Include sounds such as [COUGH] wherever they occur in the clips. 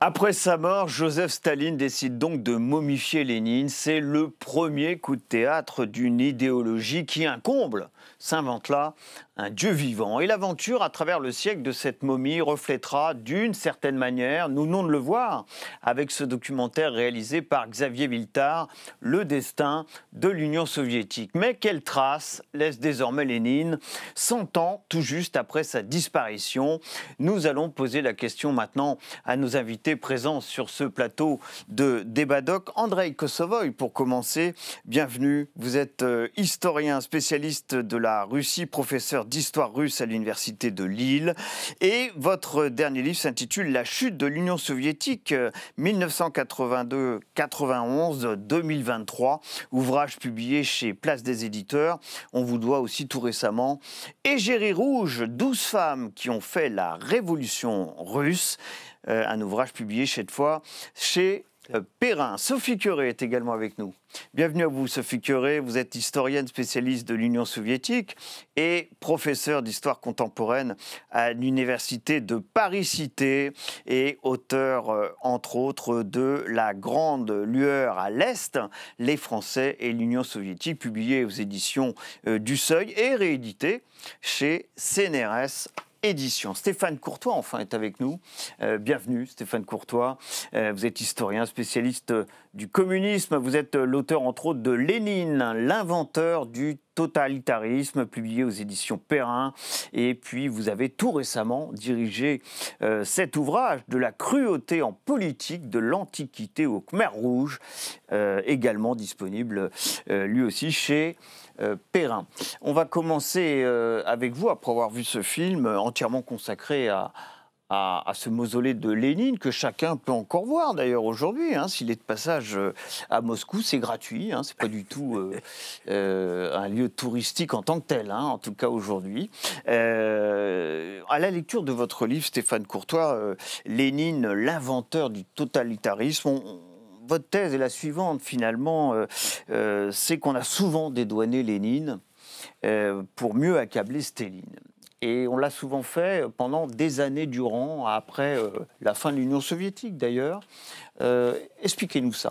Après sa mort, Joseph Staline décide donc de momifier Lénine. C'est le premier coup de théâtre d'une idéologie qui incomble s'invente là, un Dieu vivant. Et l'aventure à travers le siècle de cette momie reflètera d'une certaine manière, nous venons de le voir, avec ce documentaire réalisé par Xavier Viltard, le destin de l'Union soviétique. Mais quelle trace laisse désormais Lénine 100 ans tout juste après sa disparition Nous allons poser la question maintenant à nos invités présents sur ce plateau de Débat Doc. Andrei Kosovoy, pour commencer, bienvenue. Vous êtes euh, historien, spécialiste de la Russie, professeur d'histoire russe à l'université de Lille. Et votre dernier livre s'intitule La chute de l'Union soviétique 1982-91-2023, euh, ouvrage publié chez Place des éditeurs. On vous doit aussi tout récemment Égérie rouge, 12 femmes qui ont fait la révolution russe, euh, un ouvrage publié cette fois chez euh, Perrin. Sophie Curé est également avec nous. Bienvenue à vous, Sophie Curé. Vous êtes historienne spécialiste de l'Union soviétique et professeur d'histoire contemporaine à l'Université de Paris-Cité et auteur, euh, entre autres, de La Grande Lueur à l'Est, Les Français et l'Union soviétique, publié aux éditions euh, du Seuil et réédité chez CNRS édition. Stéphane Courtois, enfin, est avec nous. Euh, bienvenue, Stéphane Courtois. Euh, vous êtes historien, spécialiste du communisme. Vous êtes euh, l'auteur, entre autres, de Lénine, l'inventeur du totalitarisme, publié aux éditions Perrin. Et puis, vous avez tout récemment dirigé euh, cet ouvrage de la cruauté en politique de l'Antiquité au Khmer Rouge, euh, également disponible euh, lui aussi chez Perrin. On va commencer avec vous, après avoir vu ce film entièrement consacré à, à, ce mausolée de Lénine, que chacun peut encore voir d'ailleurs aujourd'hui. Hein. S'il est de passage euh, à Moscou, c'est gratuit, hein, c'est pas du tout euh, [LAUGHS] euh, un lieu touristique en tant que tel, hein, en tout cas aujourd'hui. à la lecture de votre livre, Stéphane Courtois, Lénine, l'inventeur du totalitarisme, votre thèse est la suivante finalement, c'est qu'on a souvent dédouané Lénine pour mieux accabler Staline. Et on l'a souvent fait pendant des années durant, après euh, la fin de l'Union soviétique d'ailleurs. Euh, expliquez-nous ça.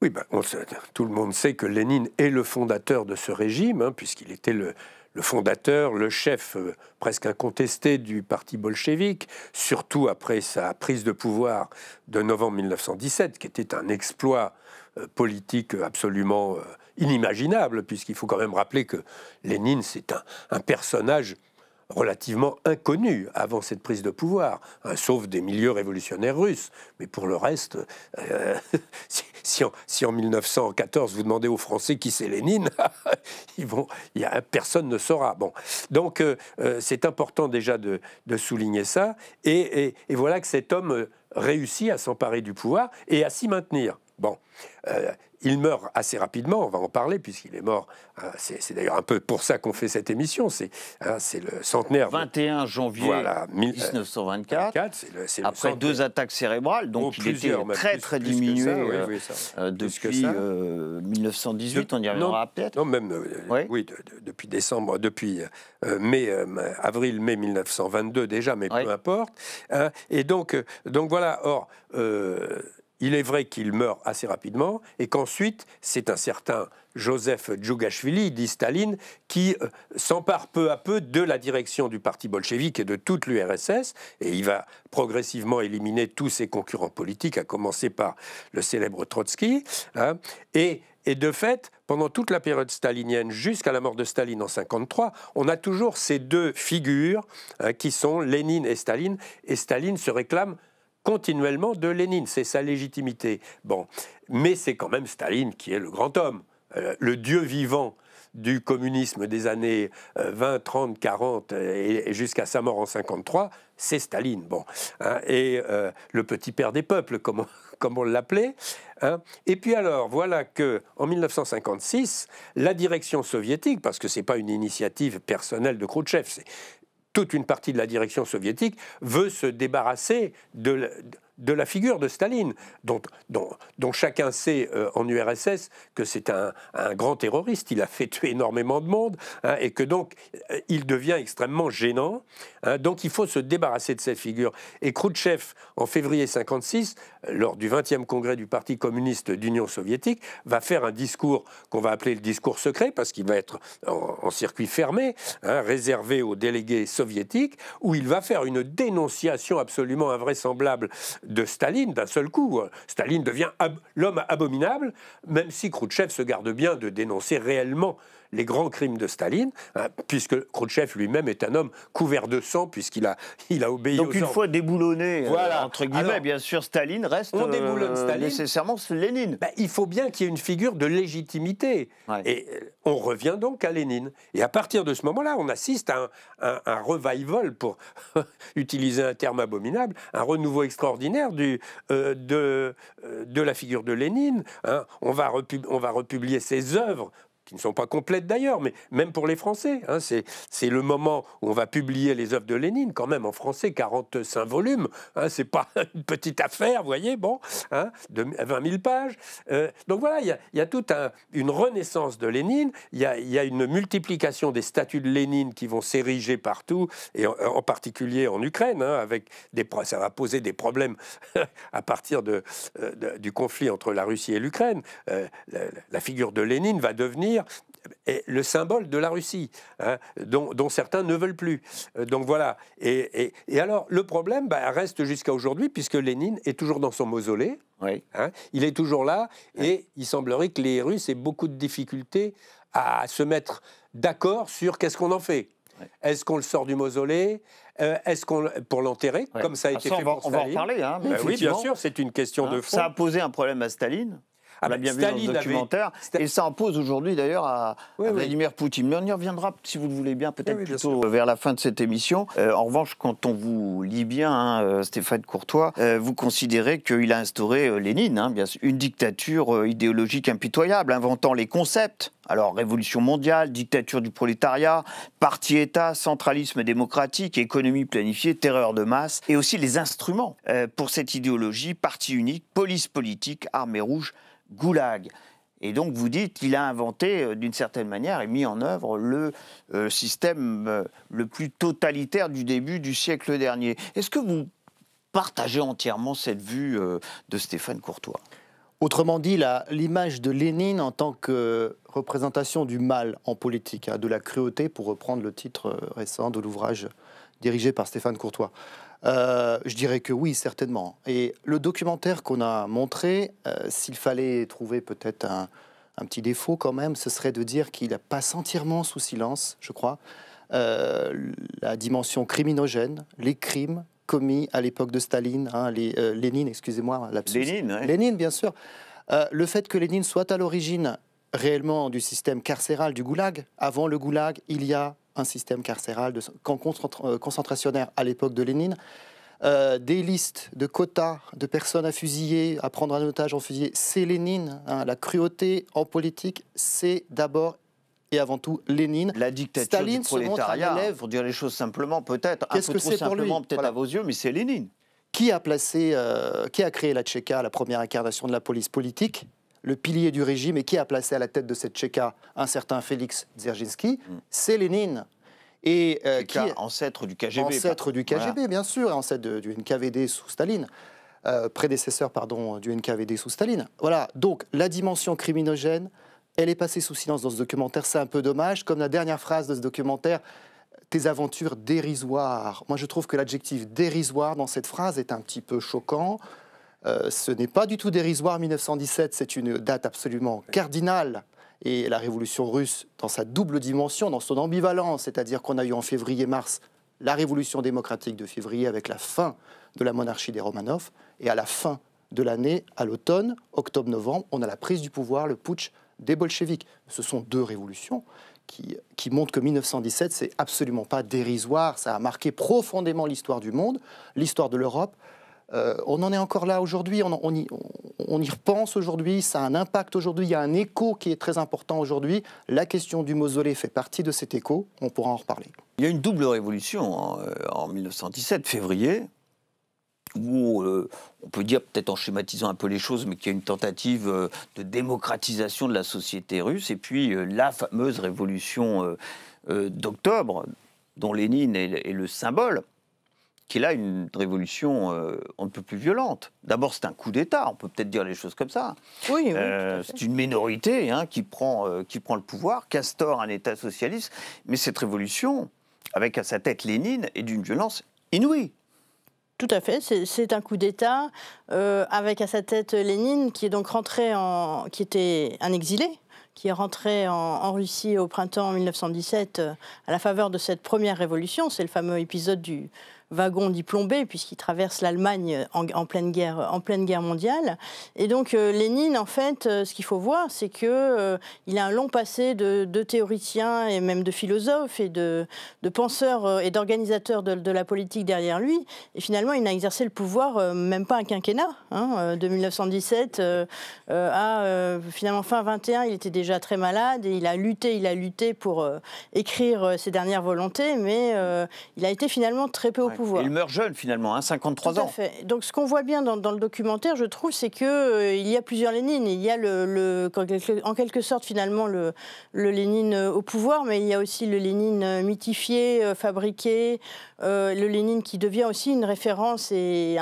Oui, ben, tout le monde sait que Lénine est le fondateur de ce régime, hein, puisqu'il était le, fondateur, le chef euh, presque incontesté du parti bolchévique, surtout après sa prise de pouvoir de novembre 1917, qui était un exploit politique absolument inimaginable, puisqu'il faut quand même rappeler que Lénine, c'est un, personnage relativement inconnu avant cette prise de pouvoir, hein, sauf des milieux révolutionnaires russes. Mais pour le reste, euh, [LAUGHS] si, en, 1914 vous demandez aux Français qui c'est Lénine, [LAUGHS] ils y a, personne ne saura. Bon, donc euh, euh, c'est important déjà de, souligner ça. et voilà que cet homme réussit à s'emparer du pouvoir et à s'y maintenir. Bon, euh, il meurt assez rapidement, on va en parler, puisqu'il est mort. Hein, c'est d'ailleurs un peu pour ça qu'on fait cette émission, c'est hein, le centenaire. 21 janvier voilà, 1924, euh, après deux attaques cérébrales, donc oh, il était très très diminué depuis 1918, euh, on y reviendra peut-être. Non, même, oui, depuis décembre, depuis mai, avril-mai 1922 déjà, mais peu importe. Hein. et donc, donc voilà, or il est vrai qu'il meurt assez rapidement et qu'ensuite, c'est un certain Joseph Djougashvili, dit Staline, qui euh, s'empare peu à peu de la direction du parti bolchévique et de toute l'URSS, et il va progressivement éliminer tous ses concurrents politiques, à commencer par le célèbre Trotsky. Hein, et, de fait, pendant toute la période stalinienne, jusqu'à la mort de Staline en 1953, on a toujours ces deux figures hein, qui sont Lénine et Staline, et Staline se réclame continuellement de Lénine. C'est sa légitimité. Bon, mais c'est quand même Staline qui est le grand homme, euh, le dieu vivant du communisme des années 20, 30, 40 et jusqu'à sa mort en 53, c'est Staline. Bon, hein, et euh, le petit père des peuples, comme on, [LAUGHS] l'appelait. Hein. Et puis alors, voilà que en 1956, la direction soviétique, parce que c'est pas une initiative personnelle de Khrouchtchev, toute une partie de la direction soviétique veut se débarrasser de, de la figure de Staline, dont, chacun sait euh, en URSS que c'est un, grand terroriste, il a fait tuer énormément de monde, hein, et que donc euh, il devient extrêmement gênant. Hein. donc il faut se débarrasser de cette figure. Et Khrouchtchev, en février 56, lors du 20e congrès du Parti communiste d'Union soviétique, va faire un discours qu'on va appeler le discours secret, parce qu'il va être en, circuit fermé, hein, réservé aux délégués soviétiques, où il va faire une dénonciation absolument invraisemblable de Staline d'un seul coup. Hein. Staline devient l'homme abominable, même si Khrouchtchev se garde bien de dénoncer réellement les grands crimes de Staline, hein, puisque Khrouchtchev lui-même est un homme couvert de sang, puisqu'il a, il a obéi Donc, une fois déboulonné, euh, voilà. entre guillemets, bien sûr, Staline reste on déboulonne euh, Staline, nécessairement Lénine. Ben, il faut bien qu'il y ait une figure de légitimité. Et euh, on revient donc à Lénine. Et à partir de ce moment-là, on assiste à un, revival, pour [LAUGHS] utiliser un terme abominable, un renouveau extraordinaire de, de la figure de Lénine. Hein. On, va on va republier ses œuvres qui ne sont pas complètes d'ailleurs, mais même pour les Français. Hein, c'est le moment où on va publier les œuvres de Lénine, quand même en français, 45 volumes. Hein, c'est pas [LAUGHS] une petite affaire, vous voyez, bon, hein, de 20 000 pages. Euh, donc voilà, il y a, y a toute une renaissance de Lénine. Il y a, y a, une multiplication des statues de Lénine qui vont s'ériger partout, et en, particulier en Ukraine, hein, avec des, ça va poser des problèmes [LAUGHS] à partir euh, de, du conflit entre la Russie et l'Ukraine. Euh, la figure de Lénine va devenir est le symbole de la Russie, hein, dont, certains ne veulent plus. Euh, donc voilà. Et, alors, le problème bah, reste jusqu'à aujourd'hui, puisque Lénine est toujours dans son mausolée. Oui. Hein. il est toujours là, et il semblerait que les Russes aient beaucoup de difficultés à se mettre d'accord sur qu'est-ce qu'on en fait. Est-ce qu'on le sort du mausolée euh, Est-ce qu'on pour l'enterrer, comme ça a été ah, fait on pour Staline. On va en parler. Hein, bah oui, bien sûr, c'est une question de fond. Ça a posé un problème à Staline. Ah on bien bah, vu dans le documentaire. Et ça impose aujourd'hui d'ailleurs à, Vladimir Poutine. Mais on y reviendra, si vous le voulez bien, peut-être plutôt euh, vers la fin de cette émission. Euh, en revanche, quand on vous lit bien, hein, euh, Stéphane Courtois, vous considérez qu'il a instauré Lénine, hein, bien une dictature idéologique impitoyable, inventant les concepts. Alors, révolution mondiale, dictature du prolétariat, parti-État, centralisme démocratique, économie planifiée, terreur de masse, et aussi les instruments pour cette idéologie, parti unique, police politique, armée rouge, goulag. Et donc vous dites qu'il a inventé euh, d'une certaine manière et mis en œuvre le euh, système euh, le plus totalitaire du début du siècle dernier. Est-ce que vous partagez entièrement cette vue de Stéphane Courtois Autrement dit, l'image de Lénine en tant que représentation du mal en politique, hein, de la cruauté, pour reprendre le titre récent de l'ouvrage dirigé par Stéphane Courtois. Euh, je dirais que oui, certainement. Et le documentaire qu'on a montré, euh, s'il fallait trouver peut-être un, petit défaut quand même, ce serait de dire qu'il passe entièrement sous silence, je crois, euh, la dimension criminogène, les crimes commis à l'époque de Staline, hein, les, Lénine, excusez-moi, Lénine, Lénine, bien sûr. le fait que Lénine soit à l'origine réellement du système carcéral du goulag. Avant le goulag, il y a un système carcéral, de euh, concentrationnaire à l'époque de Lénine, euh, des listes de quotas de personnes à fusiller, à prendre un otage en fusillé, c'est Lénine. Hein. la cruauté en politique, c'est d'abord et avant tout Lénine. La dictature Staline du prolétariat, se pour dire les choses simplement, peut-être, un peu que trop simplement, peut-être à vos yeux, mais c'est Lénine. Qui a placé, euh, qui a créé la Tchéka, la première incarnation de la police politique le pilier du régime et qui a placé à la tête de cette Tchéka un certain Félix Dzerzhinsky, mm. c'est Lénine. Et euh, qui est ancêtre du KGB. Ancêtre du KGB, bien sûr, ancêtre du NKVD sous Staline. Euh, prédécesseur, pardon, du NKVD sous Staline. Voilà, donc la dimension criminogène, elle est passée sous silence dans ce documentaire. C'est un peu dommage, comme la dernière phrase de ce documentaire, tes aventures dérisoires. Moi, je trouve que l'adjectif dérisoire dans cette phrase est un petit peu choquant. Euh, ce n'est pas du tout dérisoire 1917, c'est une date absolument cardinale et la révolution russe dans sa double dimension, dans son ambivalence, c'est-à-dire qu'on a eu en février-mars la révolution démocratique de février avec la fin de la monarchie des Romanov, et à la fin de l'année, à l'automne, octobre-novembre, on a la prise du pouvoir, le putsch des bolcheviks. Ce sont deux révolutions qui, qui montrent que 1917, c'est absolument pas dérisoire, ça a marqué profondément l'histoire du monde, l'histoire de l'Europe, euh, on en est encore là aujourd'hui, on, y, repense aujourd'hui, ça a un impact aujourd'hui, il y a un écho qui est très important aujourd'hui. La question du mausolée fait partie de cet écho, on pourra en reparler. Il y a une double révolution en, 1917, euh, février, où euh, on peut dire, peut-être en schématisant un peu les choses, mais qu'il y a une tentative de démocratisation de la société russe, et puis la fameuse révolution d'octobre, dont Lénine est le symbole qu'il a une révolution euh, on ne peut plus violente. D'abord, c'est un coup d'État, on peut peut-être dire les choses comme ça. Oui, euh, c'est une minorité hein, qui, prend, euh, qui prend le pouvoir, instaure un État socialiste. Mais cette révolution, avec à sa tête Lénine, est d'une violence inouïe. Tout à fait, c'est un coup d'État euh, avec à sa tête Lénine qui est donc rentré en, qui était un exilé, qui est rentré en, en, Russie au printemps 1917 à la faveur de cette première révolution. C'est le fameux épisode du, wagon diplômé, puisqu'il traverse l'Allemagne en, pleine guerre, en pleine guerre mondiale. Et donc euh, Lénine, en fait, euh, ce qu'il faut voir, c'est qu'il euh, il a un long passé de, de, théoricien et même de philosophe et de, de penseur et d'organisateur de, la politique derrière lui. Et finalement, il n'a exercé le pouvoir même pas un quinquennat. Hein, de 1917 à finalement fin 21, il était déjà très malade et il a lutté, il a lutté pour écrire ses dernières volontés, mais il a été finalement très peu au pouvoir il meurt jeune finalement, hein, à 53 ans. Donc ce qu'on voit bien dans, le documentaire, je trouve, c'est que euh, il y a plusieurs Lénines. Il y a le, en quelque sorte finalement le, Lénine euh, au pouvoir, mais il y a aussi le Lénine euh, mythifié, fabriqué, le Lénine qui devient aussi une référence et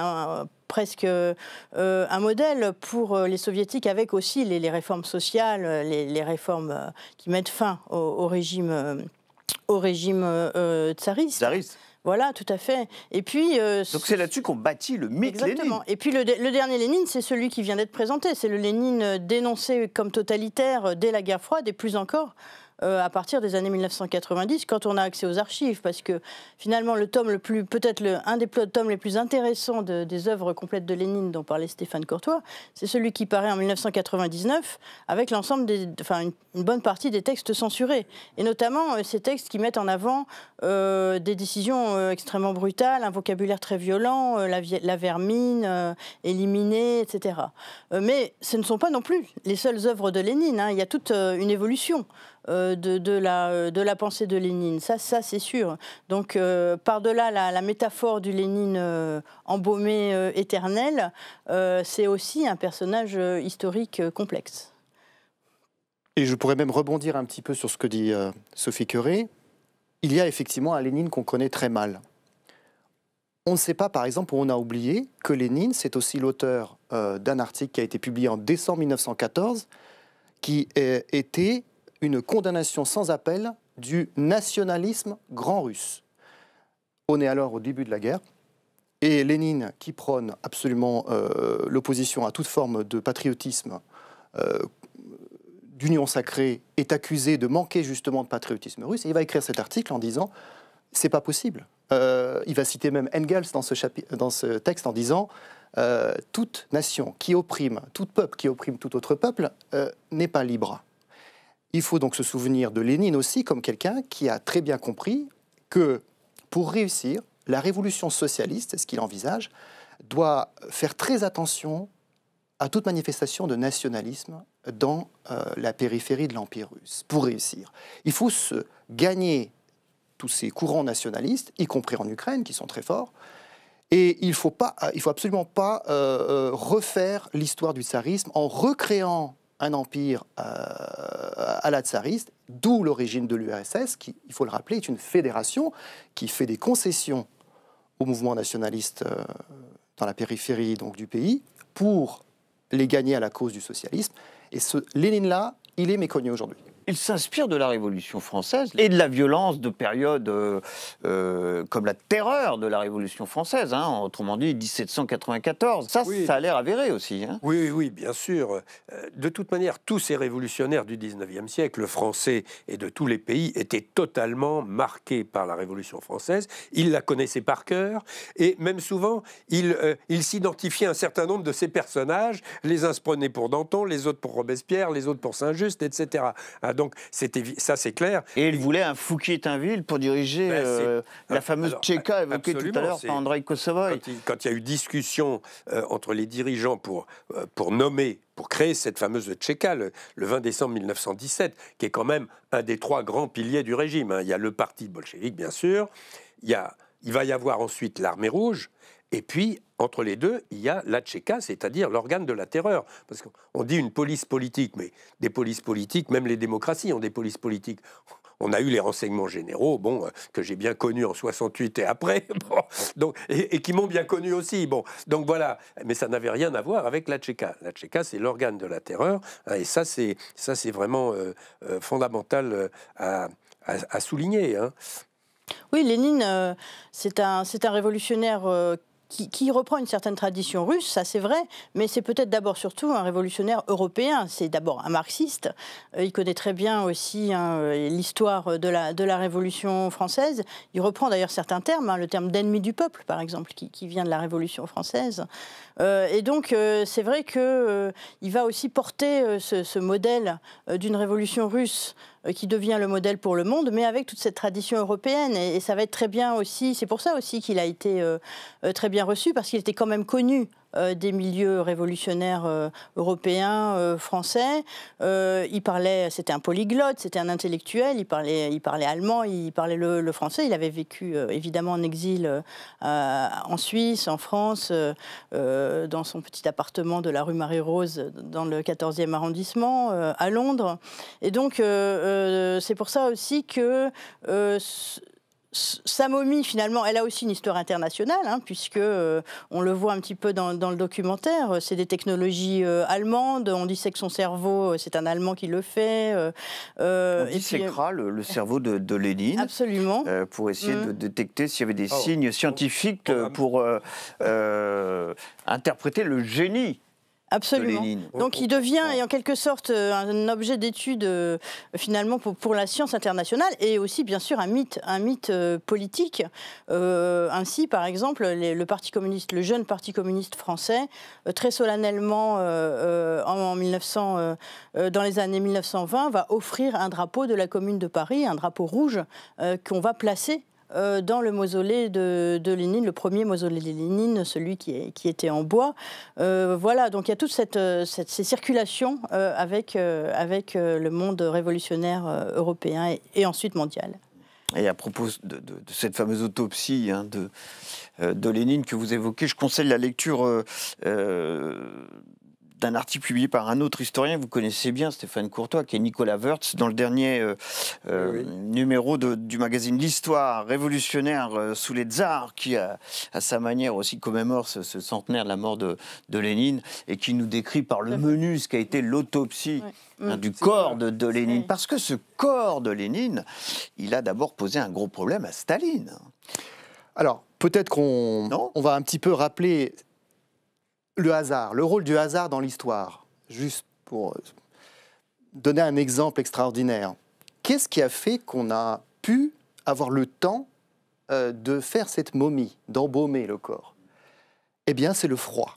presque un modèle pour les soviétiques avec aussi les, réformes sociales, les, réformes qui mettent fin au, régime, au régime, tsariste. tsariste. Voilà, tout à fait. Et puis, euh, Donc c'est là-dessus qu'on bâtit le mythe Exactement. Et puis le, le dernier Lénine, c'est celui qui vient d'être présenté. C'est le Lénine euh, dénoncé comme totalitaire euh, dès la guerre froide et plus encore euh, à partir des années 1990, quand on a accès aux archives, parce que finalement le tome le plus, peut-être un des tomes les plus intéressants des œuvres complètes de Lénine dont parlait Stéphane Courtois, c'est celui qui paraît en 1999 avec l'ensemble des, enfin une, bonne partie des textes censurés, et notamment euh, ces textes qui mettent en avant euh, des décisions extrêmement brutales, un vocabulaire très violent, la, vermine, éliminer, etc. mais ce ne sont pas non plus les seules œuvres de Lénine. Hein. Il y a toute une évolution. Euh, euh, de, la, pensée de Lénine. Ça, ça c'est sûr. Donc, euh, par-delà la, métaphore du Lénine embaumé éternel, c'est aussi un personnage historique complexe. Et je pourrais même rebondir un petit peu sur ce que dit Sophie Curé. Il y a effectivement un Lénine qu'on connaît très mal. On ne sait pas, par exemple, on a oublié que Lénine, c'est aussi l'auteur d'un article qui a été publié en décembre 1914, qui était une condamnation sans appel du nationalisme grand russe. On est alors au début de la guerre. Et Lénine, qui prône absolument euh, l'opposition à toute forme de patriotisme, euh, d'union sacrée, est accusé de manquer justement de patriotisme russe. il va écrire cet article en disant c'est pas possible. Euh, il va citer même Engels dans ce, dans ce texte en disant toute nation qui opprime, tout peuple qui opprime tout autre peuple n'est pas libre. Il faut donc se souvenir de Lénine aussi comme quelqu'un qui a très bien compris que pour réussir, la révolution socialiste, ce qu'il envisage, doit faire très attention à toute manifestation de nationalisme dans euh, la périphérie de l'Empire russe. Pour réussir, il faut se gagner tous ces courants nationalistes, y compris en Ukraine, qui sont très forts. Et il ne faut, faut absolument pas euh, euh, refaire l'histoire du tsarisme en recréant un empire euh, à la tsariste, d'où l'origine de l'URSS, qui, il faut le rappeler, est une fédération qui fait des concessions au mouvements nationalistes euh, dans la périphérie donc, du pays pour les gagner à la cause du socialisme. Et ce Lénine-là, il est méconnu aujourd'hui il s'inspire de la Révolution française et de la violence de périodes euh, euh, comme la terreur de la Révolution française, hein, autrement dit 1794. Ça, ça a l'air avéré aussi. Hein. Oui, oui, bien sûr. Euh, de toute manière, tous ces révolutionnaires du 19e siècle, français et de tous les pays, étaient totalement marqués par la Révolution française. Ils la connaissaient par cœur et même souvent, ils s'identifiaient à un certain nombre de ces personnages. Les uns se prenaient pour Danton, les autres pour Robespierre, les autres pour Saint-Just, etc. Donc ça, c'est clair. Et il voulait un Fouquier-Tinville pour diriger ben, euh, la ah, fameuse Tchéka évoquée tout à l'heure par Andrei Kosovoy. Quand il, y a eu discussion euh, entre les dirigeants pour, euh, pour nommer pour créer cette fameuse Tchéka le, 20 décembre 1917, qui est quand même un des trois grands piliers du régime. Hein. Il y a le parti bolchévique, bien sûr, il y a il va y avoir ensuite l'armée rouge, et puis, entre les deux, il y a la Tchéka, c'est-à-dire l'organe de la terreur. Parce qu'on dit une police politique, mais des polices politiques, même les démocraties ont des polices politiques. On a eu les renseignements généraux, bon, euh, que j'ai bien connus en 68 et après, [LAUGHS] donc, et, qui m'ont bien connu aussi. Bon, donc voilà, mais ça n'avait rien à voir avec la Tchéka. La Tchéka, c'est l'organe de la terreur, hein, et ça, c'est ça, c'est vraiment euh, euh, fondamental à, souligner. Hein. Oui, Lénine, euh, c'est un, révolutionnaire. Euh, qui, reprend une certaine tradition russe, ça c'est vrai, mais c'est peut-être d'abord surtout un révolutionnaire européen, c'est d'abord un marxiste, euh, il connaît très bien aussi hein, l'histoire de la, de la Révolution française, il reprend d'ailleurs certains termes, hein, le terme d'ennemi du peuple par exemple, qui vient de la Révolution française. Euh, et donc, euh, c'est vrai qu'il euh, va aussi porter ce, modèle d'une révolution russe qui devient le modèle pour le monde, mais avec toute cette tradition européenne. et ça va être très bien aussi, c'est pour ça aussi qu'il a été très bien reçu, parce qu'il était quand même connu euh, des milieux révolutionnaires euh, européens, euh, français. il parlait, c'était un polyglotte, c'était un intellectuel, il parlait, il parlait allemand, il parlait le, le français. Il avait vécu évidemment en exil en Suisse, en France, dans son petit appartement de la rue Marie-Rose, dans le 14e arrondissement, à Londres. Et donc, c'est pour ça aussi que sa momie, finalement, elle a aussi une histoire internationale, puisqu'on hein, puisque euh, on le voit un petit peu dans, le documentaire. Euh, c'est des technologies euh, allemandes. On dissèque son cerveau, c'est un Allemand qui le fait. Euh, on le, cerveau de, Lénine. Absolument. pour essayer mm. de détecter s'il y avait des oh. signes scientifiques oh. pour interpréter le génie Absolument. Donc il devient en quelque sorte euh, un objet d'étude euh, finalement pour, la science internationale et aussi bien sûr un mythe, un mythe euh, politique. ainsi par exemple le parti communiste, le jeune parti communiste français, très solennellement en 1900, dans les années 1920 va offrir un drapeau de la Commune de Paris, un drapeau rouge qu'on va placer euh, dans le mausolée de, Lénine, le premier mausolée de Lénine, celui qui, est, qui était en bois. Euh, voilà, donc il y a toutes euh, cette, ces circulations avec, avec le monde révolutionnaire européen et, ensuite mondial. Et à propos de, cette fameuse autopsie hein, de, Lénine que vous évoquez, je conseille la lecture d'un article publié par un autre historien vous connaissez bien, Stéphane Courtois, qui est Nicolas Wörth, dans le dernier euh, euh, numéro du magazine L'Histoire révolutionnaire euh, sous les tsars, qui à sa manière aussi commémore ce, centenaire de la mort de, Lénine et qui nous décrit par le menu ce qu'a été l'autopsie. Hein, mm. du corps de, de, Lénine. Parce que ce corps de Lénine, il a d'abord posé un gros problème à Staline. Alors, peut-être qu'on on va un petit peu rappeler le hasard, le rôle du hasard dans l'histoire, juste pour euh, donner un exemple extraordinaire. Qu'est-ce qui a fait qu'on a pu avoir le temps euh, de faire cette momie, d'embaumer le corps Eh bien, c'est le froid.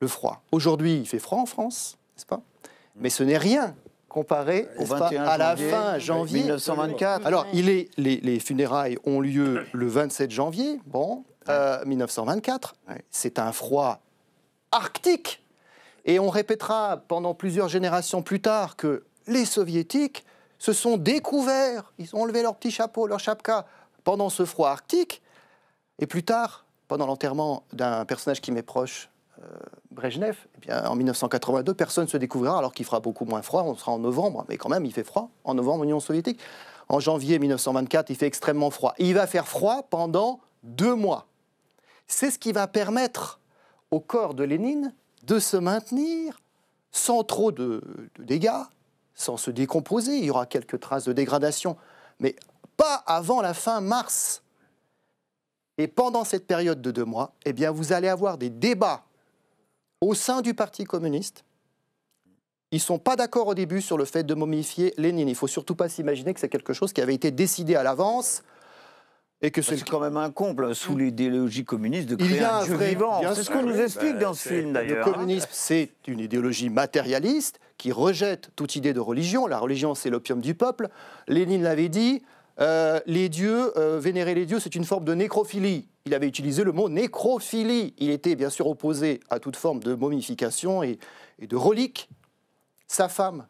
Le froid. Aujourd'hui, il fait froid en France, n'est-ce pas Mais ce n'est rien comparé à la fin janvier 1924. Alors, il est, les, funérailles ont lieu le 27 janvier, bon, 1924. Euh, c'est un froid arctique. Et on répétera pendant plusieurs générations plus tard que les soviétiques se sont découverts, ils ont enlevé leur petit chapeau, leur chapka pendant ce froid arctique, et plus tard, pendant l'enterrement d'un personnage qui m'est proche, euh, Brejnev, eh en 1982, personne ne se découvrira alors qu'il fera beaucoup moins froid, on sera en novembre, mais quand même il fait froid, en novembre, Union soviétique. En janvier 1924, il fait extrêmement froid. il va faire froid pendant deux mois. C'est ce qui va permettre au corps de Lénine de se maintenir sans trop de, dégâts, sans se décomposer. Il y aura quelques traces de dégradation, mais pas avant la fin mars. Et pendant cette période de deux mois, eh bien, vous allez avoir des débats au sein du Parti communiste. Ils ne sont pas d'accord au début sur le fait de momifier Lénine. Il ne faut surtout pas s'imaginer que c'est quelque chose qui avait été décidé à l'avance et que c'est quand même un comble, sous mm. l'idéologie communiste, de créer un, vivant. C'est ce qu'on nous bah, explique dans ce film, d'ailleurs. Le communisme, c'est une idéologie matérialiste qui rejette toute idée de religion. La religion, c'est l'opium du peuple. Lénine l'avait dit, euh, les dieux, euh, vénérer les dieux, c'est une forme de nécrophilie. Il avait utilisé le mot nécrophilie. Il était bien sûr opposé à toute forme de momification et, et de relique. Sa femme,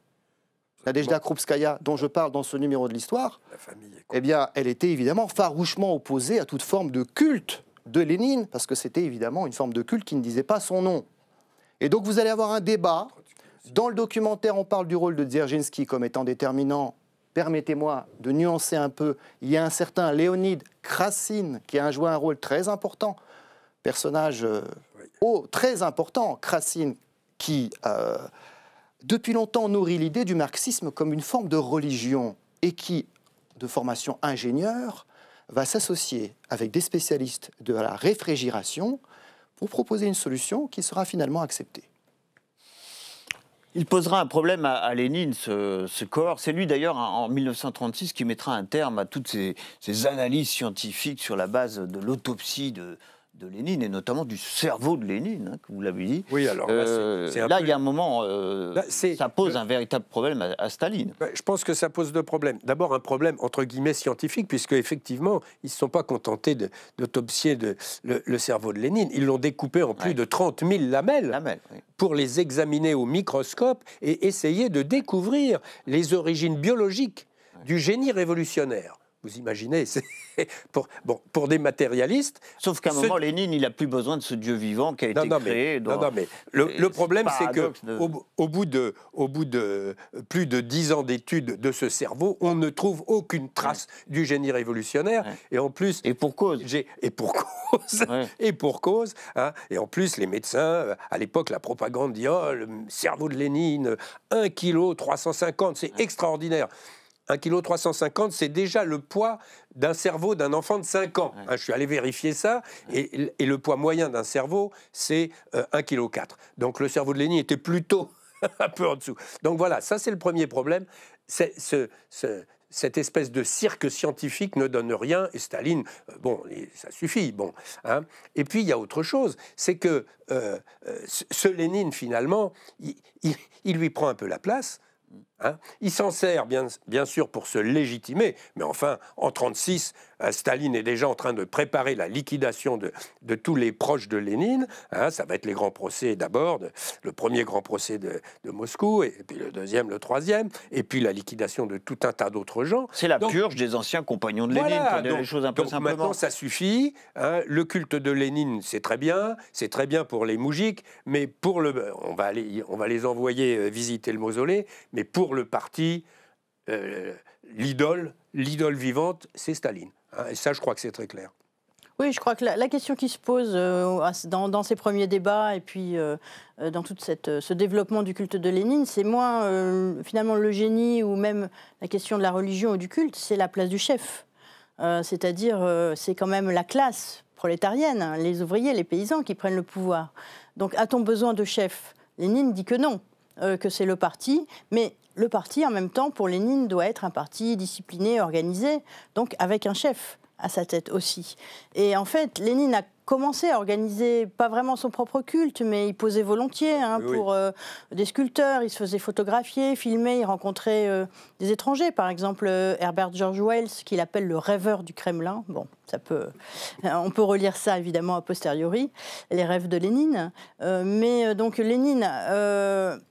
Nadezhda Krupskaya, dont je parle dans ce numéro de l'histoire, eh bien, elle était évidemment farouchement opposée à toute forme de culte de Lénine, parce que c'était évidemment une forme de culte qui ne disait pas son nom. Et donc vous allez avoir un débat. Dans le documentaire, on parle du rôle de Dzerzhinsky comme étant déterminant. Permettez-moi de nuancer un peu. Il y a un certain Léonid Krasine qui a joué un rôle très important, personnage euh, oh, très important, Krasine, qui euh, depuis longtemps nourrit l'idée du marxisme comme une forme de religion et qui, de formation ingénieur, va s'associer avec des spécialistes de la réfrigération pour proposer une solution qui sera finalement acceptée. Il posera un problème à, Lénine, ce, corps. C'est lui d'ailleurs en 1936 qui mettra un terme à toutes ces, ces analyses scientifiques sur la base de l'autopsie de, de Lénine et notamment du cerveau de Lénine, hein, que vous l'avez dit. Oui, alors bah, euh, là, il y a un moment, euh, bah, ça pose un véritable problème à, Staline. Bah, je pense que ça pose deux problèmes. D'abord un problème entre guillemets scientifique, puisque effectivement, ils ne se sont pas contentés d'autopsier de, le, le, cerveau de Lénine. Ils l'ont découpé en plus de 30 000 lamelles, pour les examiner au microscope et essayer de découvrir les origines biologiques du génie révolutionnaire. Vous imaginez, c'est [LAUGHS] pour, bon, pour des matérialistes. Sauf qu'à un moment, Lénine, il n'a plus besoin de ce Dieu vivant qui a été créé. non, non, mais le, problème, c'est que au, bout de, au bout de plus de dix ans d'études de ce cerveau, on ne trouve aucune trace du génie révolutionnaire. Et en plus, et pour cause, et pour cause, [LAUGHS] et pour cause. Hein. et en plus, les médecins, euh, à l'époque, la propagande dit oh, le cerveau de Lénine, 1 kg 350, c'est extraordinaire. 1,350 kg, c'est déjà le poids d'un cerveau d'un enfant de 5 ans. Hein, je suis allé vérifier ça, et, le poids moyen d'un cerveau, c'est 1 1,4 kg. Donc le cerveau de Lénine était plutôt [LAUGHS] un peu en dessous. Donc voilà, ça c'est le premier problème. cette espèce de cirque scientifique ne donne rien, et Staline, euh, bon, ça suffit, bon. Hein. Et puis, il y a autre chose, c'est que euh, euh, ce Lénine, finalement, il, lui prend un peu la place Hein. il s'en sert bien, bien, sûr pour se légitimer, mais enfin, en 1936, euh, Staline est déjà en train de préparer la liquidation de, tous les proches de Lénine. Hein. ça va être les grands procès d'abord, le premier grand procès de, Moscou, et, puis le deuxième, le troisième, et puis la liquidation de tout un tas d'autres gens. C'est la purge des anciens compagnons de Lénine, voilà, donc, choses un peu Maintenant, ça suffit. Hein. le culte de Lénine, c'est très bien, c'est très bien pour les moujiks, mais pour le. On va, on va les envoyer euh, visiter le mausolée, mais pour le parti, euh, l'idole, l'idole vivante, c'est Staline. Hein. et ça, je crois que c'est très clair. Oui, je crois que la, question qui se pose euh, dans, ces premiers débats et puis euh, dans dans tout ce développement du culte de Lénine, c'est moins finalement le génie ou même la question de la religion ou du culte, c'est la place du chef. C'est-à-dire, c'est quand même la classe prolétarienne, hein, les ouvriers, les paysans qui prennent le pouvoir. Donc, a-t-on besoin de chef Lénine dit que non, que c'est le parti, mais le parti, en même temps, pour Lénine, doit être un parti discipliné, organisé, donc avec un chef à sa tête aussi. Et en fait, Lénine a commencé à organiser, pas vraiment son propre culte, mais il posait volontiers hein, pour euh, des sculpteurs, il se faisait photographier, filmer, il rencontrait euh, des étrangers, par exemple euh, Herbert George Wells, qu'il appelle le rêveur du Kremlin. Bon, ça peut, on peut relire ça évidemment a posteriori, les rêves de Lénine. mais donc Lénine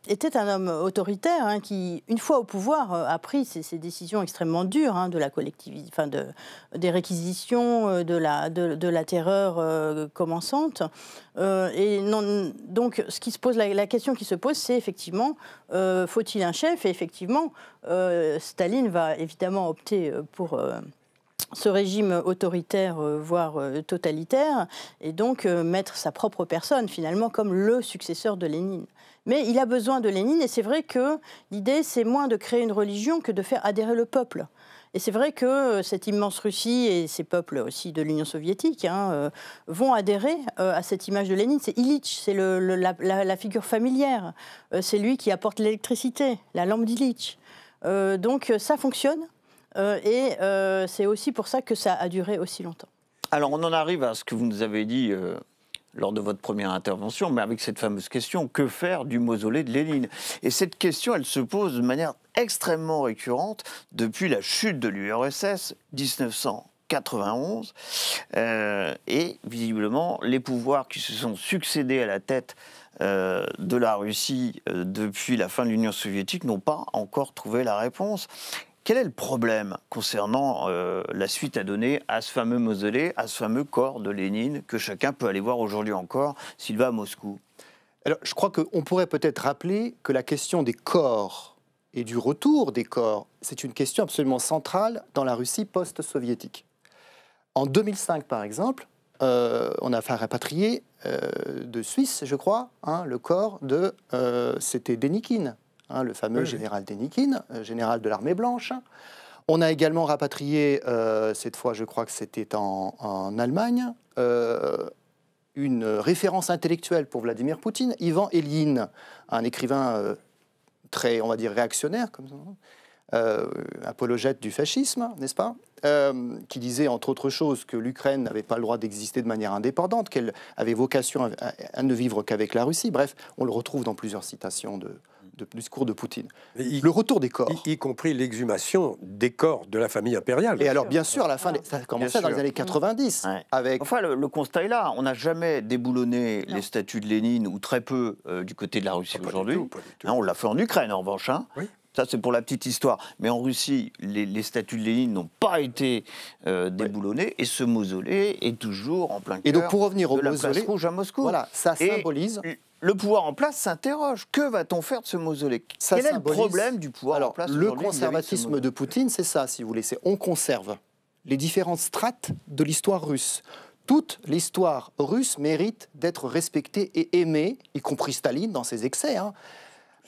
était un homme autoritaire hein, qui, une fois au pouvoir, a pris ces, décisions extrêmement dures hein, de la collectivité, enfin de, des réquisitions, de la, de, de la terreur euh, commençante. Euh, et donc, ce qui se pose, la, la question qui se pose, c'est effectivement, euh, faut-il un chef Et effectivement, Staline va évidemment opter pour ce régime autoritaire, voire totalitaire, et donc mettre sa propre personne finalement comme le successeur de Lénine. Mais il a besoin de Lénine, et c'est vrai que l'idée, c'est moins de créer une religion que de faire adhérer le peuple. Et c'est vrai que euh, cette immense Russie et ces peuples aussi de l'Union soviétique hein, euh, vont adhérer euh, à cette image de Lénine. C'est Illich, c'est la, figure familière. c'est lui qui apporte l'électricité, la lampe d'Illich. donc ça fonctionne. et c'est aussi pour ça que ça a duré aussi longtemps. Alors on en arrive à ce que vous nous avez dit lors de votre première intervention, mais avec cette fameuse question, que faire du mausolée de Lénine Et cette question, elle se pose de manière extrêmement récurrente depuis la chute de l'URSS 1991. Euh, et visiblement, les pouvoirs qui se sont succédés à la tête euh, de la Russie euh, depuis la fin de l'Union soviétique n'ont pas encore trouvé la réponse. Quel est le problème concernant euh, la suite à donner à ce fameux mausolée, à ce fameux corps de Lénine que chacun peut aller voir aujourd'hui encore s'il va à Moscou Alors, je crois qu'on pourrait peut-être rappeler que la question des corps et du retour des corps, c'est une question absolument centrale dans la Russie post-soviétique. En 2005, par exemple, euh, on a fait rapatrier euh, de Suisse, je crois, hein, le corps de. c'était Denikin, Hein, le fameux général Denikin, euh, général de l'armée blanche. On a également rapatrié, euh, cette fois je crois que c'était en, Allemagne, euh, une référence intellectuelle pour Vladimir Poutine, Ivan Elin, un écrivain très, on va dire, réactionnaire, comme ça, apologète du fascisme, n'est-ce pas qui disait entre autres choses que l'Ukraine n'avait pas le droit d'exister de manière indépendante, qu'elle avait vocation à ne vivre qu'avec la Russie. Bref, on le retrouve dans plusieurs citations de, de, discours de Poutine. le retour des corps. Y, compris l'exhumation des corps de la famille impériale. Et alors, bien sûr, à la fin, ça a commencé dans les années 90. Avec... Enfin, le, constat est là. On n'a jamais déboulonné les statues de Lénine, ou très peu, euh, du côté de la Russie ah, aujourd'hui. Hein, on l'a fait en Ukraine, en revanche. Hein. Ça, c'est pour la petite histoire. Mais en Russie, les, statues de Lénine n'ont pas été euh, déboulonnées et ce mausolée est toujours en plein cœur. Et donc, pour revenir au mausolée, rouge à Moscou, voilà, ça symbolise. le pouvoir en place s'interroge. Que va-t-on faire de ce mausolée Quel est le problème du pouvoir en place Le conservatisme de, Poutine, c'est ça, si vous voulez. On conserve les différentes strates de l'histoire russe. Toute l'histoire russe mérite d'être respectée et aimée, y compris Staline dans ses excès. Hein.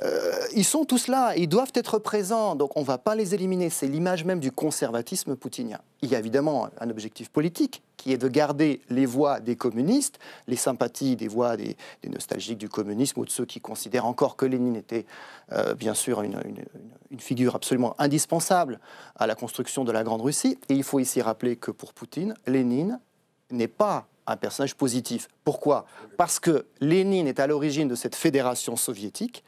Euh, ils sont tous là, ils doivent être présents, donc on ne va pas les éliminer. C'est l'image même du conservatisme poutinien. Il y a évidemment un objectif politique qui est de garder les voix des communistes, les sympathies des voix des, nostalgiques du communisme ou de ceux qui considèrent encore que Lénine était euh, bien sûr une, une, figure absolument indispensable à la construction de la Grande Russie. Et il faut ici rappeler que pour Poutine, Lénine n'est pas un personnage positif. Pourquoi Parce que Lénine est à l'origine de cette fédération soviétique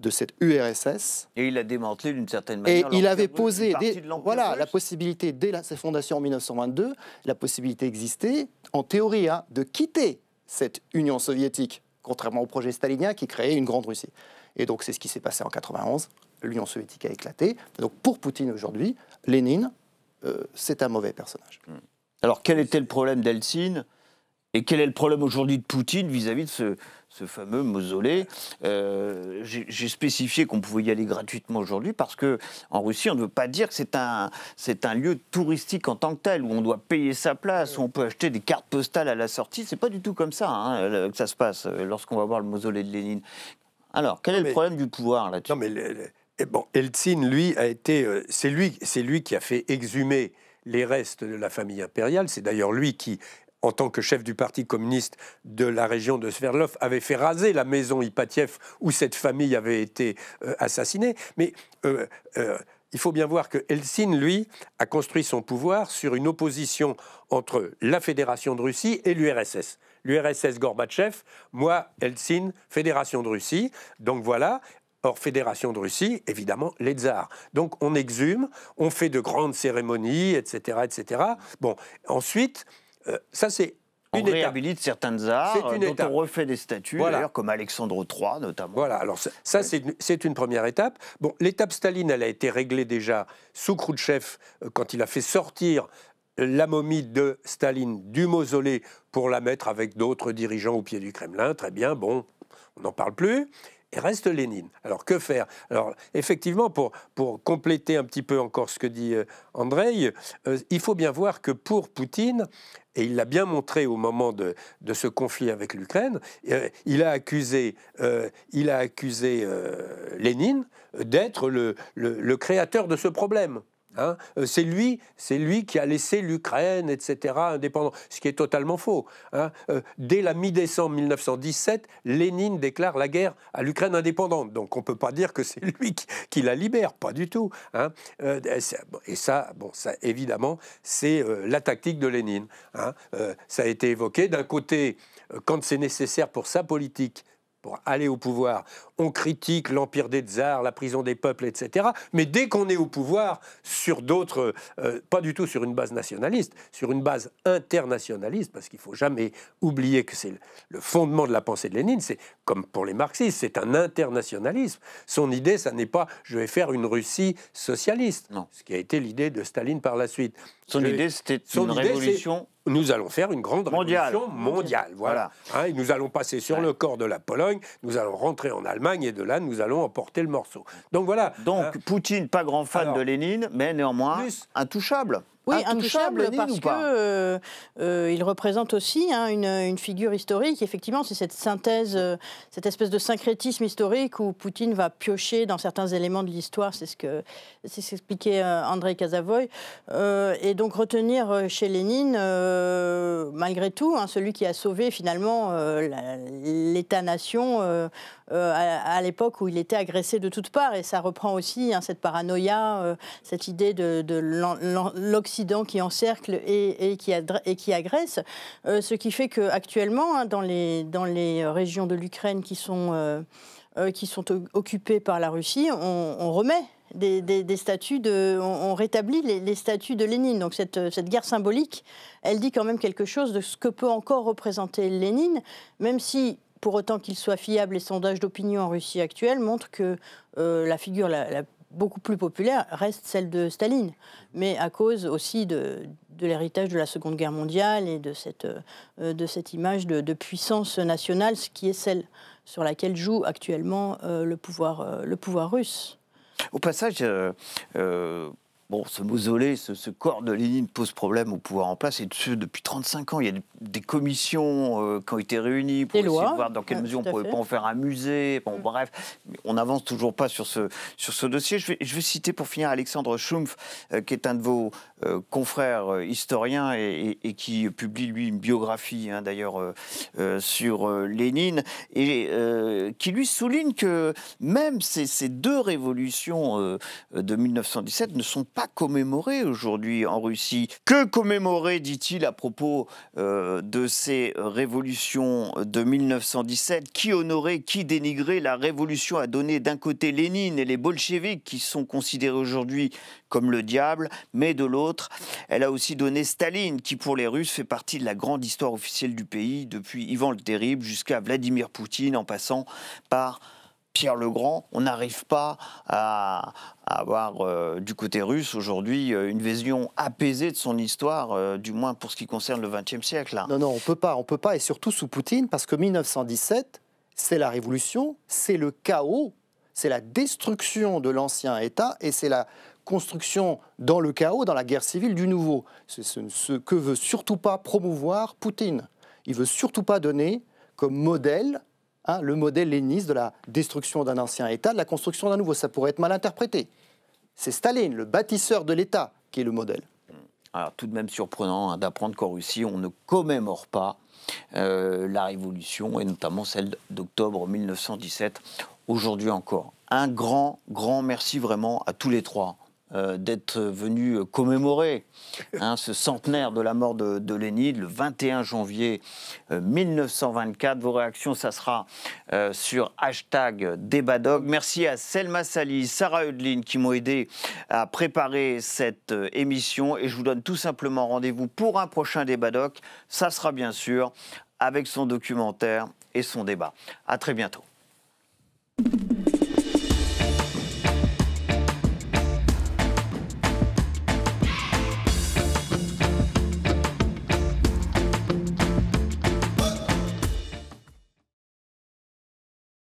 de cette URSS. Et il a démantelé d'une certaine manière. Et il avait posé voilà, la possibilité, dès sa fondation en 1922, la possibilité existait, en théorie, hein, de quitter cette Union soviétique, contrairement au projet stalinien qui créait une grande Russie. Et donc c'est ce qui s'est passé en 91. L'Union soviétique a éclaté. Donc pour Poutine aujourd'hui, Lénine, euh, c'est un mauvais personnage. Hmm. Alors quel était le problème d'Eltsine et quel est le problème aujourd'hui de Poutine vis-à-vis de ce, fameux mausolée euh, J'ai spécifié qu'on pouvait y aller gratuitement aujourd'hui parce que en Russie, on ne veut pas dire que c'est un, un lieu touristique en tant que tel, où on doit payer sa place, où on peut acheter des cartes postales à la sortie. C'est pas du tout comme ça hein, que ça se passe euh, lorsqu'on va voir le mausolée de Lénine. Alors, quel est le problème du pouvoir là-dessus Non, mais eh bon, Eltsine, lui, a été. Euh, c'est lui, lui qui a fait exhumer les restes de la famille impériale. C'est d'ailleurs lui qui en tant que chef du parti communiste de la région de Sverdlov, avait fait raser la maison Ipatiev où cette famille avait été euh, assassinée. Mais euh, euh, il faut bien voir que Eltsine, lui, a construit son pouvoir sur une opposition entre la Fédération de Russie et l'URSS. L'URSS Gorbatchev, moi Eltsine, Fédération de Russie. Donc voilà, Or, Fédération de Russie, évidemment, les tsars. Donc, on exhume, on fait de grandes cérémonies, etc., etc. Bon, ensuite, euh, ça, c'est on une réhabilite certains certaines arts, on refait des statues, comme Alexandre III notamment. Voilà, alors ça, c'est une, première étape. Bon, l'étape Staline, elle a été réglée déjà sous Khrouchtchev, euh, quand il a fait sortir euh, la momie de Staline du mausolée pour la mettre avec d'autres dirigeants au pied du Kremlin. Très bien, bon, on n'en parle plus et reste Lénine. Alors que faire Alors effectivement, pour, pour compléter un petit peu encore ce que dit euh, Andrei, euh, il faut bien voir que pour Poutine, et il l'a bien montré au moment de, ce conflit avec l'Ukraine, euh, il a accusé, il a accusé Lénine d'être le, créateur de ce problème. Hein. Euh, c'est lui, c'est lui qui a laissé l'Ukraine, etc., indépendante, ce qui est totalement faux. Hein. Euh, dès la mi-décembre 1917, Lénine déclare la guerre à l'Ukraine indépendante. Donc on ne peut pas dire que c'est lui qui, la libère, pas du tout. Hein. Euh, et ça, bon, évidemment, c'est la tactique de Lénine. ça a été évoqué d'un côté, quand c'est nécessaire pour sa politique, pour aller au pouvoir, on critique l'empire des tsars, la prison des peuples, etc. Mais dès qu'on est au pouvoir, sur d'autres, euh, pas du tout sur une base nationaliste, sur une base internationaliste, parce qu'il faut jamais oublier que c'est le fondement de la pensée de Lénine, c'est comme pour les marxistes, c'est un internationalisme. Son idée, ça n'est pas je vais faire une Russie socialiste, non. ce qui a été l'idée de Staline par la suite. Son idée, c'était une révolution nous allons faire une grande révolution mondiale. Voilà. Hein, nous allons passer sur le corps de la Pologne, nous allons rentrer en Allemagne et de là, nous allons emporter le morceau. Donc voilà. Donc, hein. Poutine, pas grand fan de Lénine, mais néanmoins intouchable oui, intouchable, parce qu'il euh, euh, représente aussi hein, une, figure historique. Effectivement, c'est cette synthèse, euh, cette espèce de syncrétisme historique où Poutine va piocher dans certains éléments de l'histoire. C'est ce que s'expliquait André Casavoy. et donc retenir chez Lénine, malgré tout, hein, celui qui a sauvé finalement l'État-nation à, l'époque où il était agressé de toutes parts. Et ça reprend aussi hein, cette paranoïa, cette idée de, de l'Occident qui encercle et, qui, et agresse, euh, ce qui fait qu'actuellement, hein, dans, les, dans les régions de l'Ukraine qui sont... Euh, euh, qui sont occupées par la Russie, on, remet des, des, de, on, rétablit les, statuts de Lénine. Donc cette, cette, guerre symbolique, elle dit quand même quelque chose de ce que peut encore représenter Lénine, même si, pour autant qu'il soit fiable, les sondages d'opinion en Russie actuelle montrent que la figure la, la beaucoup plus populaire reste celle de Staline, mais à cause aussi de, l'héritage de la Seconde Guerre mondiale et de cette, euh, image de, puissance nationale, ce qui est celle sur laquelle joue actuellement euh, le, pouvoir, euh, le pouvoir russe. Au passage, Bon, ce mausolée, ce, corps de Lénine pose problème au pouvoir en place. Et dessus, depuis 35 ans, il y a des, commissions euh, qui ont été réunies pour essayer de voir dans quelle mesure on ne pouvait pas en faire un musée. Bon, mm. bref, on n'avance toujours pas sur ce, sur ce dossier. Je vais, je vais citer pour finir Alexandre Schumpf, euh, qui est un de vos euh, confrères historiens et, qui publie, lui, une biographie, hein, d'ailleurs, sur Lénine, et qui lui souligne que même ces, ces deux révolutions de 1917 ne sont pas commémoré aujourd'hui en Russie. Que commémorer, dit-il, à propos euh, de ces révolutions de 1917 Qui honorer, qui dénigrer La révolution a donné d'un côté Lénine et les bolcheviks, qui sont considérés aujourd'hui comme le diable, mais de l'autre, elle a aussi donné Staline, qui pour les Russes fait partie de la grande histoire officielle du pays, depuis Ivan le Terrible jusqu'à Vladimir Poutine, en passant par Pierre le Grand, on n'arrive pas à, avoir euh, du côté russe aujourd'hui euh, une vision apaisée de son histoire, euh, du moins pour ce qui concerne le XXe siècle. Non, non, on peut pas, on peut pas, et surtout sous Poutine, parce que 1917, c'est la révolution, c'est le chaos, c'est la destruction de l'ancien État, et c'est la construction dans le chaos, dans la guerre civile, du nouveau. C'est ce, que veut surtout pas promouvoir Poutine. Il veut surtout pas donner comme modèle Hein, le modèle léniniste de la destruction d'un ancien État, de la construction d'un nouveau. Ça pourrait être mal interprété. C'est Staline, le bâtisseur de l'État, qui est le modèle. Alors tout de même surprenant hein, d'apprendre qu'en Russie, on ne commémore pas euh, la révolution, et notamment celle d'octobre 1917, aujourd'hui encore. Un grand, grand merci vraiment à tous les trois euh, d'être venu commémorer hein, ce centenaire de la mort de, Lénine le 21 janvier 1924. Euh, Vos réactions, ça sera euh, sur hashtag Débadog. Merci à Selma Sali, Sarah Eudlin qui m'ont aidé à préparer cette émission et je vous donne tout simplement rendez-vous pour un prochain Débadog. Ça sera bien sûr avec son documentaire et son débat. À très bientôt.